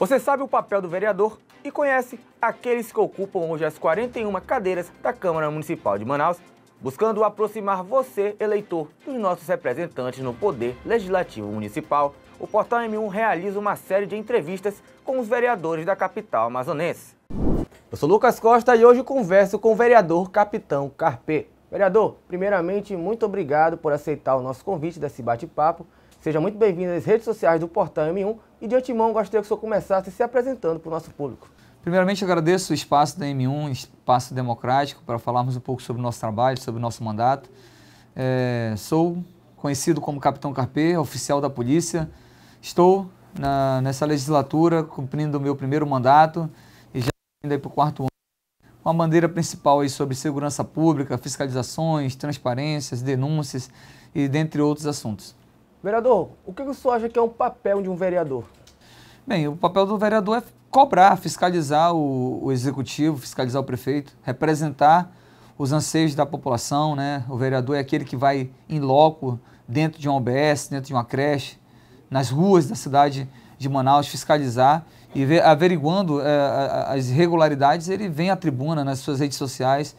Você sabe o papel do vereador e conhece aqueles que ocupam hoje as 41 cadeiras da Câmara Municipal de Manaus, buscando aproximar você, eleitor, dos nossos representantes no Poder Legislativo Municipal. O Portal M1 realiza uma série de entrevistas com os vereadores da capital amazonense. Eu sou Lucas Costa e hoje converso com o vereador Capitão Carpê. Vereador, primeiramente, muito obrigado por aceitar o nosso convite desse bate-papo. Seja muito bem-vindo às redes sociais do Portal M1 e de antemão, gostaria que o senhor começasse se apresentando para o nosso público. Primeiramente, agradeço o espaço da M1, espaço democrático, para falarmos um pouco sobre o nosso trabalho, sobre o nosso mandato. É, sou conhecido como Capitão Carpê, oficial da Polícia. Estou na, nessa legislatura cumprindo o meu primeiro mandato e já indo para o quarto ano a bandeira principal aí sobre segurança pública, fiscalizações, transparências, denúncias e dentre outros assuntos. Vereador, o que o senhor acha que é o papel de um vereador? Bem, o papel do vereador é cobrar, fiscalizar o, o executivo, fiscalizar o prefeito, representar os anseios da população, né? O vereador é aquele que vai em loco, dentro de uma OBS, dentro de uma creche, nas ruas da cidade de Manaus, fiscalizar e ver, averiguando é, as irregularidades, ele vem à tribuna nas suas redes sociais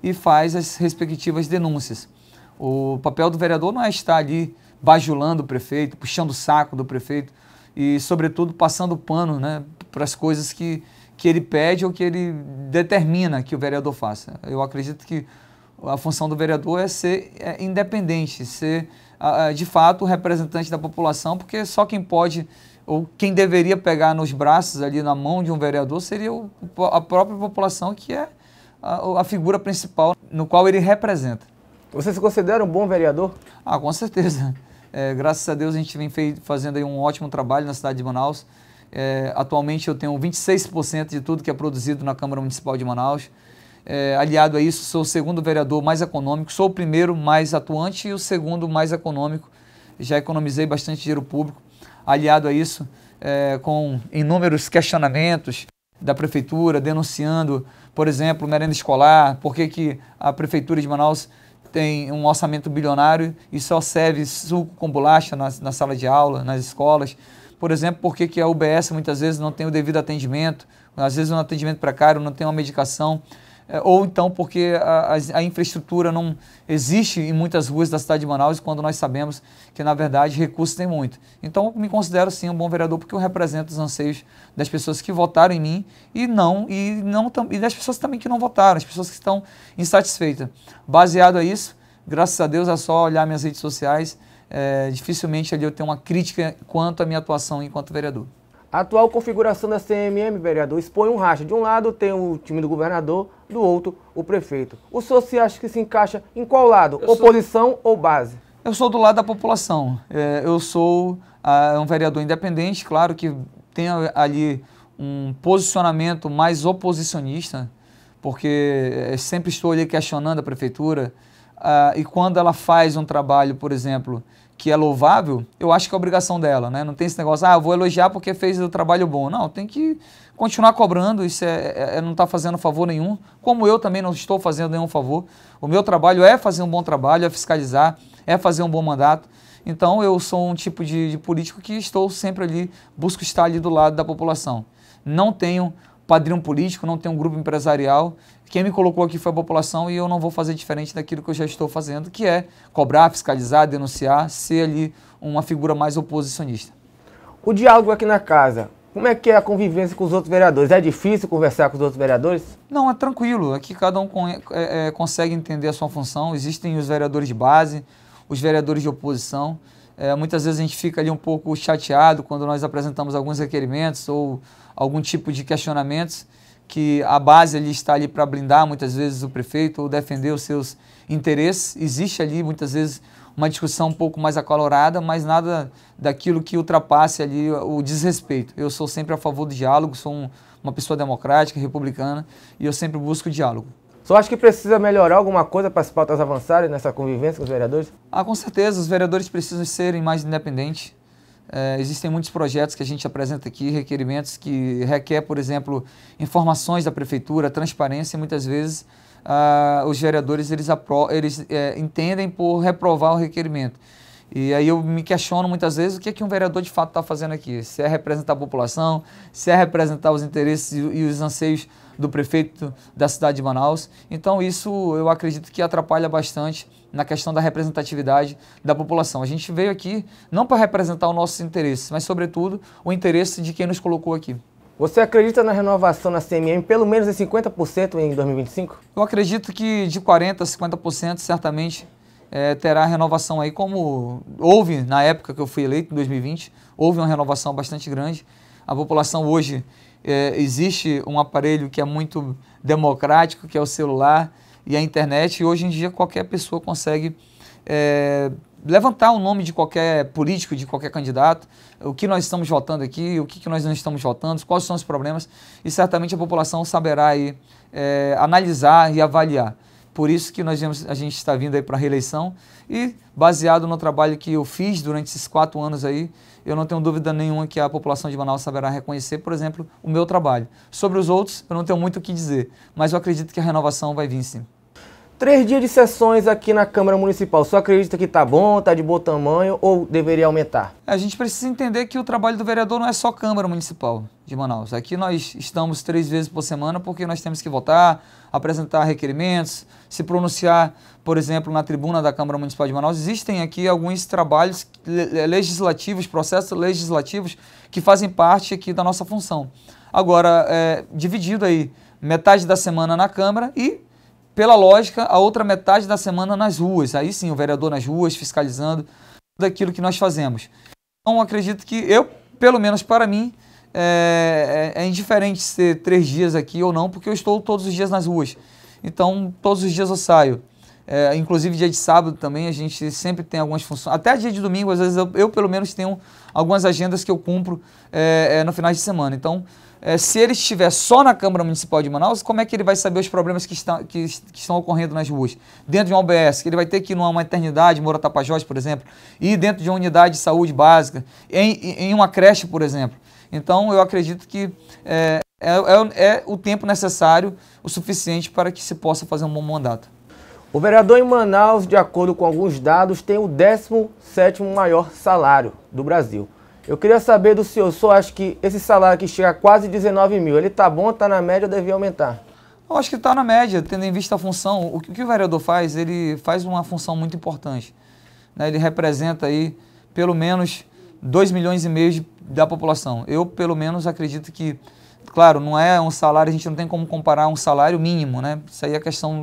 e faz as respectivas denúncias. O papel do vereador não é estar ali bajulando o prefeito, puxando o saco do prefeito e, sobretudo, passando pano né, para as coisas que, que ele pede ou que ele determina que o vereador faça. Eu acredito que a função do vereador é ser é, independente, ser de fato o representante da população, porque só quem pode ou quem deveria pegar nos braços ali na mão de um vereador seria a própria população que é a figura principal no qual ele representa. Você se considera um bom vereador? Ah, com certeza. É, graças a Deus a gente vem fazendo um ótimo trabalho na cidade de Manaus. É, atualmente eu tenho 26% de tudo que é produzido na Câmara Municipal de Manaus. É, aliado a isso, sou o segundo vereador mais econômico, sou o primeiro mais atuante e o segundo mais econômico. Já economizei bastante dinheiro público. Aliado a isso, é, com inúmeros questionamentos da prefeitura, denunciando, por exemplo, merenda escolar, por que, que a prefeitura de Manaus tem um orçamento bilionário e só serve suco com bolacha na, na sala de aula, nas escolas. Por exemplo, por que a UBS muitas vezes não tem o devido atendimento, às vezes um atendimento precário, não tem uma medicação. É, ou então porque a, a, infraestrutura não existe em muitas ruas da cidade de Manaus, quando nós sabemos que, na verdade, recursos tem muito. Então, me considero sim um bom vereador, porque eu represento os anseios das pessoas que votaram em mim e não e, não, e das pessoas também que não votaram, as pessoas que estão insatisfeitas. Baseado a isso, graças a Deus, é só olhar minhas redes sociais. É, dificilmente ali eu tenho uma crítica quanto à minha atuação enquanto vereador. A atual configuração da CMM, vereador, expõe um racha. De um lado tem o time do governador, do outro o prefeito. O senhor se acha que se encaixa em qual lado? Eu Oposição sou... ou base? Eu sou do lado da população. É, eu sou ah, um vereador independente, claro que tem ali um posicionamento mais oposicionista, porque eh, sempre estou ali questionando a prefeitura. Ah, e quando ela faz um trabalho, por exemplo, que é louvável, eu acho que é obrigação dela, né? Não tem esse negócio, ah, vou elogiar porque fez o trabalho bom. Não, tem que continuar cobrando, isso é, é, é não está fazendo favor nenhum, como eu também não estou fazendo nenhum favor. O meu trabalho é fazer um bom trabalho, é fiscalizar, é fazer um bom mandato. Então eu sou um tipo de, de político que estou sempre ali, busco estar ali do lado da população. Não tenho padrinho político, não tenho grupo empresarial, quem me colocou aqui foi a população e eu não vou fazer diferente daquilo que eu já estou fazendo, que é cobrar, fiscalizar, denunciar, ser ali uma figura mais oposicionista. O diálogo aqui na casa, como é que é a convivência com os outros vereadores? É difícil conversar com os outros vereadores? Não, é tranquilo. Aqui cada um é, é, consegue entender a sua função. Existem os vereadores de base, os vereadores de oposição. É, muitas vezes a gente fica ali um pouco chateado quando nós apresentamos alguns requerimentos ou algum tipo de questionamentos que a base ali está ali para blindar muitas vezes o prefeito ou defender os seus interesses. Existe ali muitas vezes uma discussão um pouco mais acalorada, mas nada daquilo que ultrapasse ali o desrespeito. Eu sou sempre a favor do diálogo, sou um, uma pessoa democrática, republicana, e eu sempre busco diálogo. Só acho que precisa melhorar alguma coisa para as pautas avançarem nessa convivência com os vereadores? Ah, com certeza, os vereadores precisam serem mais independentes, é, existem muitos projetos que a gente apresenta aqui, requerimentos que requer, por exemplo, informações da prefeitura, transparência, e muitas vezes uh, os vereadores eles, eles é, entendem por reprovar o requerimento. E aí eu me questiono muitas vezes o que, é que um vereador de fato está fazendo aqui. Se é representar a população, se é representar os interesses e os anseios do prefeito da cidade de Manaus. Então isso eu acredito que atrapalha bastante na questão da representatividade da população. A gente veio aqui não para representar os nossos interesses, mas sobretudo o interesse de quem nos colocou aqui. Você acredita na renovação na CMM pelo menos em 50% em 2025? Eu acredito que de 40% a 50% certamente é, terá renovação aí, como houve na época que eu fui eleito, em 2020, houve uma renovação bastante grande. A população hoje é, existe um aparelho que é muito democrático, que é o celular e a internet, e hoje em dia qualquer pessoa consegue é, levantar o nome de qualquer político, de qualquer candidato, o que nós estamos votando aqui, o que, que nós não estamos votando, quais são os problemas, e certamente a população saberá aí, é, analisar e avaliar. Por isso que nós vemos, a gente está vindo aí para a reeleição e baseado no trabalho que eu fiz durante esses quatro anos aí, eu não tenho dúvida nenhuma que a população de Manaus saberá reconhecer, por exemplo, o meu trabalho. Sobre os outros, eu não tenho muito o que dizer, mas eu acredito que a renovação vai vir sim. Três dias de sessões aqui na Câmara Municipal. Só acredita que tá bom, tá de bom tamanho ou deveria aumentar? A gente precisa entender que o trabalho do vereador não é só Câmara Municipal de Manaus. Aqui nós estamos três vezes por semana porque nós temos que votar, apresentar requerimentos, se pronunciar, por exemplo, na tribuna da Câmara Municipal de Manaus. Existem aqui alguns trabalhos legislativos, processos legislativos que fazem parte aqui da nossa função. Agora, é, dividido aí metade da semana na Câmara e pela lógica, a outra metade da semana nas ruas. Aí sim, o vereador nas ruas, fiscalizando tudo aquilo que nós fazemos. Então, acredito que eu, pelo menos para mim, é, é, é, indiferente ser três dias aqui ou não, porque eu estou todos os dias nas ruas. Então, todos os dias eu saio. É, inclusive, dia de sábado também, a gente sempre tem algumas funções. Até dia de domingo, às vezes, eu, eu pelo menos tenho algumas agendas que eu cumpro é, é no final de semana. Então, é, se ele estiver só na Câmara Municipal de Manaus, como é que ele vai saber os problemas que, estão que, que estão ocorrendo nas ruas? Dentro de uma OBS, que ele vai ter que ir numa maternidade, Moura Tapajós, por exemplo, e dentro de uma unidade de saúde básica, em, em uma creche, por exemplo. Então, eu acredito que é, é, é, é o tempo necessário, o suficiente para que se possa fazer um bom mandato. O vereador em Manaus, de acordo com alguns dados, tem o 17º maior salário do Brasil. Eu queria saber do senhor, o senhor acha que esse salário que chega a quase 19 mil, ele tá bom, tá na média ou devia aumentar? Eu acho que está na média, tendo em vista a função. O que o vereador faz, ele faz uma função muito importante. Né? Ele representa aí pelo menos 2 milhões e meio da população. Eu, pelo menos, acredito que, claro, não é um salário, a gente não tem como comparar um salário mínimo, né? Isso aí é questão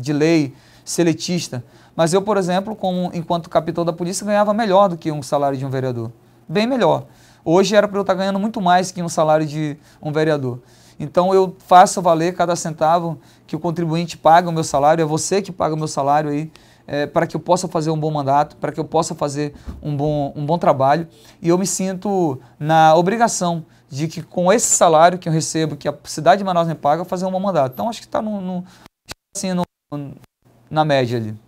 de lei seletista. Mas eu, por exemplo, como enquanto capitão da polícia, ganhava melhor do que um salário de um vereador bem melhor. Hoje era para eu estar tá ganhando muito mais que um salário de um vereador. Então eu faço valer cada centavo que o contribuinte paga o meu salário, é você que paga o meu salário aí, é, para que eu possa fazer um bom mandato, para que eu possa fazer um bom, um bom trabalho. E eu me sinto na obrigação de que com esse salário que eu recebo, que a cidade de Manaus me paga, fazer um bom mandato. Então acho que está no, no, assim, no, na média ali.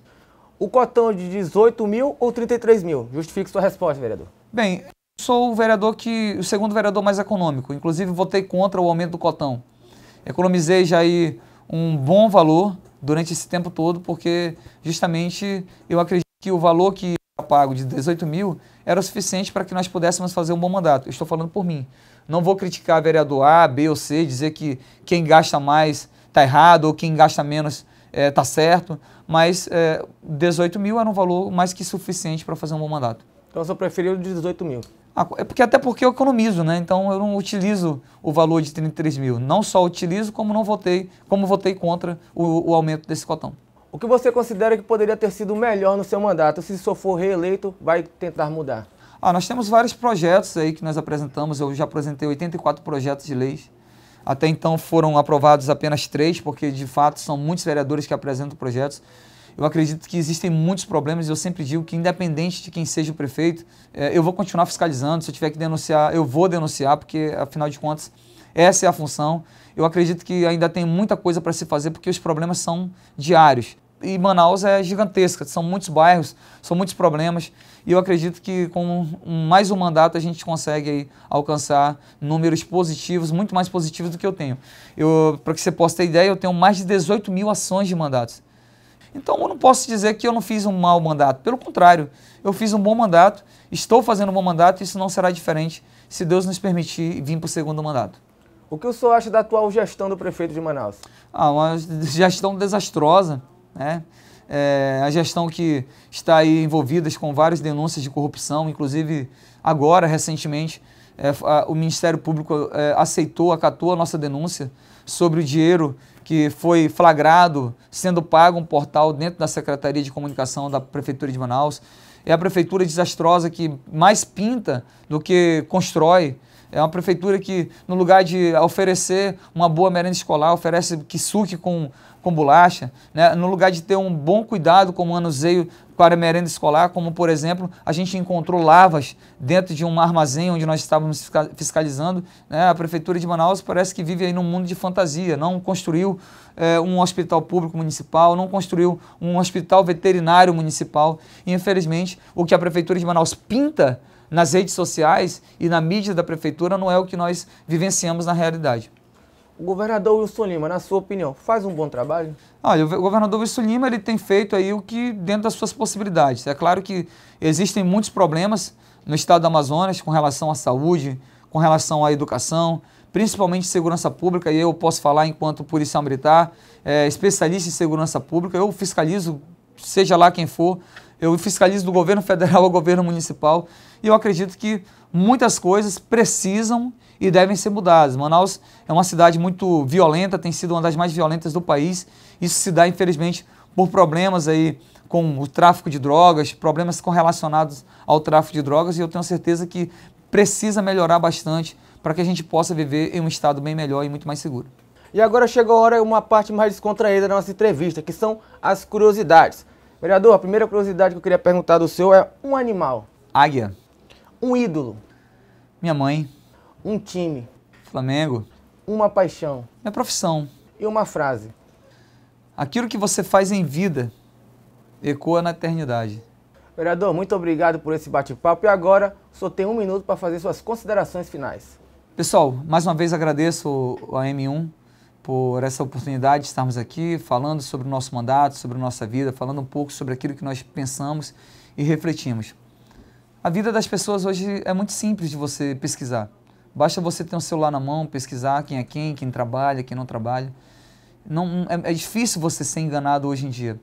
O cotão é de 18 mil ou 33 mil? Justifique sua resposta, vereador. Bem, sou o vereador que. o segundo vereador mais econômico. Inclusive, votei contra o aumento do cotão. Economizei já aí um bom valor durante esse tempo todo, porque justamente eu acredito que o valor que era pago de 18 mil era o suficiente para que nós pudéssemos fazer um bom mandato. Eu estou falando por mim. Não vou criticar vereador A, B ou C, dizer que quem gasta mais está errado ou quem gasta menos está eh, é, certo, mas é, eh, 18 mil era um valor mais que suficiente para fazer um bom mandato. Então, eu sou preferido o de 18 mil. Ah, é porque, até porque eu economizo, né? Então eu não utilizo o valor de 33 mil. Não só utilizo, como não votei, como votei contra o, o aumento desse cotão. O que você considera que poderia ter sido melhor no seu mandato? Se só for reeleito, vai tentar mudar? Ah, nós temos vários projetos aí que nós apresentamos. Eu já apresentei 84 projetos de leis. Até então foram aprovados apenas três, porque de fato são muitos vereadores que apresentam projetos. Eu acredito que existem muitos problemas e eu sempre digo que, independente de quem seja o prefeito, é, eu vou continuar fiscalizando. Se eu tiver que denunciar, eu vou denunciar, porque, afinal de contas, essa é a função. Eu acredito que ainda tem muita coisa para se fazer, porque os problemas são diários. E Manaus é gigantesca, são muitos bairros, são muitos problemas. E eu acredito que com mais um mandato a gente consegue alcançar números positivos, muito mais positivos do que eu tenho. Para que você possa ter ideia, eu tenho mais de 18 mil ações de mandatos. Então eu não posso dizer que eu não fiz um mau mandato. Pelo contrário, eu fiz um bom mandato, estou fazendo um bom mandato e isso não será diferente se Deus nos permitir vir para o segundo mandato. O que o senhor acha da atual gestão do prefeito de Manaus? Ah, uma gestão desastrosa, né? É, a gestão que está aí envolvida com várias denúncias de corrupção, inclusive agora, recentemente, é, a, o Ministério Público é, aceitou, acatou a nossa denúncia sobre o dinheiro que foi flagrado sendo pago um portal dentro da Secretaria de Comunicação da Prefeitura de Manaus. É a prefeitura desastrosa que mais pinta do que constrói. É uma prefeitura que, no lugar de oferecer uma boa merenda escolar, oferece quisuque com, com bolacha. Né? No lugar de ter um bom cuidado com o manuseio para a merenda escolar, como por exemplo, a gente encontrou lavas dentro de um armazém onde nós estávamos fiscalizando. Né? A Prefeitura de Manaus parece que vive aí num mundo de fantasia, não construiu é, um hospital público municipal, não construiu um hospital veterinário municipal. E, infelizmente, o que a Prefeitura de Manaus pinta nas redes sociais e na mídia da prefeitura não é o que nós vivenciamos na realidade. O governador Wilson Lima, na sua opinião, faz um bom trabalho? Olha, o governador Wilson Lima ele tem feito aí o que dentro das suas possibilidades. É claro que existem muitos problemas no estado do Amazonas com relação à saúde, com relação à educação, principalmente segurança pública, e eu posso falar enquanto policial militar, é, especialista em segurança pública, eu fiscalizo, seja lá quem for, eu fiscalizo do governo federal ao governo municipal e eu acredito que muitas coisas precisam e devem ser mudadas. Manaus é uma cidade muito violenta, tem sido uma das mais violentas do país. Isso se dá, infelizmente, por problemas aí com o tráfico de drogas, problemas correlacionados ao tráfico de drogas, e eu tenho certeza que precisa melhorar bastante para que a gente possa viver em um estado bem melhor e muito mais seguro. E agora chegou a hora, uma parte mais descontraída da nossa entrevista, que são as curiosidades. Vereador, a primeira curiosidade que eu queria perguntar do senhor é um animal. Águia. Um ídolo. Minha mãe. Um time. Flamengo. Uma paixão. Minha profissão. E uma frase. Aquilo que você faz em vida ecoa na eternidade. Vereador, muito obrigado por esse bate-papo e agora só tem um minuto para fazer suas considerações finais. Pessoal, mais uma vez agradeço a M1 por essa oportunidade de estarmos aqui falando sobre o nosso mandato, sobre a nossa vida, falando um pouco sobre aquilo que nós pensamos e refletimos. A vida das pessoas hoje é muito simples de você pesquisar. Basta você ter um celular na mão, pesquisar quem é quem, quem trabalha, quem não trabalha. Não, é, é difícil você ser enganado hoje em dia.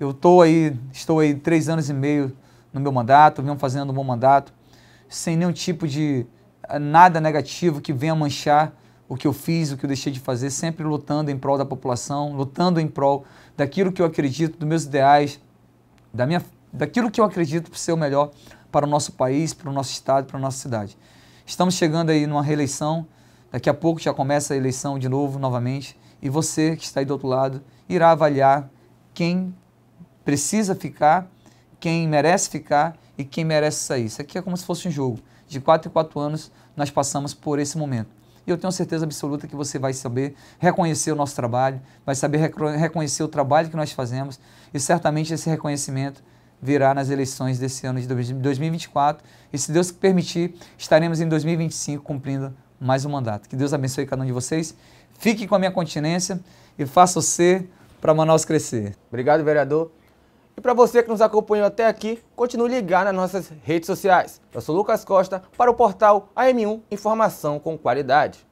Eu tô aí, estou aí três anos e meio no meu mandato, venho fazendo um bom mandato, sem nenhum tipo de eh, nada negativo que venha manchar o que eu fiz, o que eu deixei de fazer, sempre lutando em prol da população, lutando em prol daquilo que eu acredito, dos meus ideais, da minha, daquilo que eu acredito ser o melhor para o nosso país, para o nosso estado, para a nossa cidade. Estamos chegando aí numa reeleição, daqui a pouco já começa a eleição de novo, novamente, e você que está aí do outro lado irá avaliar quem precisa ficar, quem merece ficar e quem merece sair. Isso aqui é como se fosse um jogo. De 4 em 4 anos nós passamos por esse momento. E eu tenho certeza absoluta que você vai saber reconhecer o nosso trabalho, vai saber reconhecer o trabalho que nós fazemos e certamente esse reconhecimento virá nas eleições desse ano de 2024. E se Deus permitir, estaremos em 2025 cumprindo mais um mandato. Que Deus abençoe cada um de vocês. Fique com a minha continência e faça o ser para Manaus crescer. Obrigado, vereador. E para você que nos acompanhou até aqui, continue ligado nas nossas redes sociais. Eu sou Lucas Costa para o portal AM1 Informação com Qualidade.